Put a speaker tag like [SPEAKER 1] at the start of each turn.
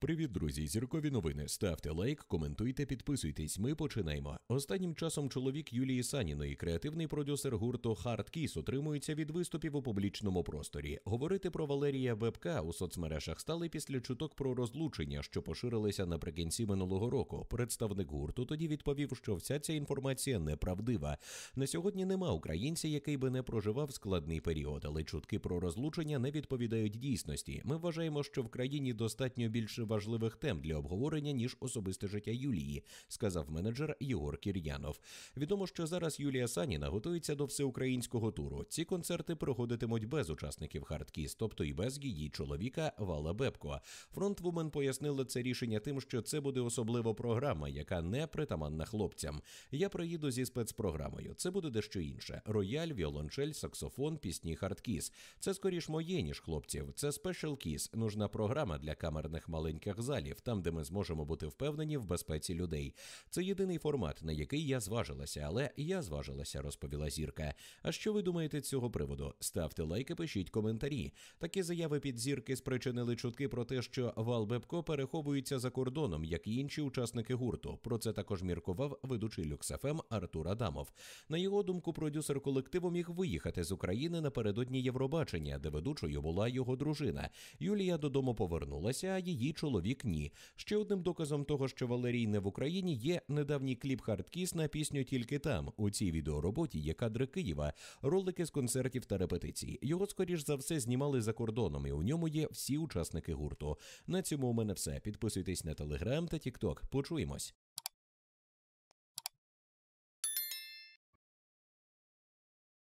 [SPEAKER 1] Привіт, друзі! Зіркові новини. Ставте лайк, коментуйте, підписуйтесь. Ми починаємо. Останнім часом чоловік Юлії Саніної, креативний продюсер гурту Хардкіс, отримується від виступів у публічному просторі. Говорити про Валерія Вебка у соцмережах стали після чуток про розлучення, що поширилися наприкінці минулого року. Представник гурту тоді відповів, що вся ця інформація неправдива. На сьогодні нема українця, який би не проживав складний період, але чутки про розлучення не відповідають дійсності. Ми вважаємо, що в країні достатньо більше важливих тем для обговорення ніж особисте життя Юлії, сказав менеджер Єгор Кір'янов. Відомо, що зараз Юлія Саніна готується до всеукраїнського туру. Ці концерти проходитимуть без учасників хардкіс, тобто і без її чоловіка Вала Бебко. Фронтвумен пояснила це рішення тим, що це буде особливо програма, яка не притаманна хлопцям. Я приїду зі спецпрограмою. Це буде дещо інше: рояль, віолончель, саксофон, пісні хардкіс. Це скоріш моє ніж хлопців. Це спешл кіс, нужна програма для камерних маленьких стінках залів, там де ми зможемо бути впевнені в безпеці людей. Це єдиний формат, на який я зважилася, але я зважилася, розповіла зірка. А що ви думаєте з цього приводу? Ставте лайки, пишіть коментарі. Такі заяви під зірки спричинили чутки про те, що Вал Бебко переховується за кордоном, як і інші учасники гурту. Про це також міркував ведучий люксафем Артур Адамов. На його думку, продюсер колективу міг виїхати з України напередодні Євробачення, де ведучою була його дружина. Юлія додому повернулася, а її чоловік чоловік ні. Ще одним доказом того, що Валерій не в Україні, є недавній кліп Хардкіс на пісню Тільки там у цій відеороботі є кадри Києва, ролики з концертів та репетицій. Його скоріш за все знімали за кордоном. і У ньому є всі учасники гурту. На цьому у мене все. Підписуйтесь на телеграм та тікток. Почуємось.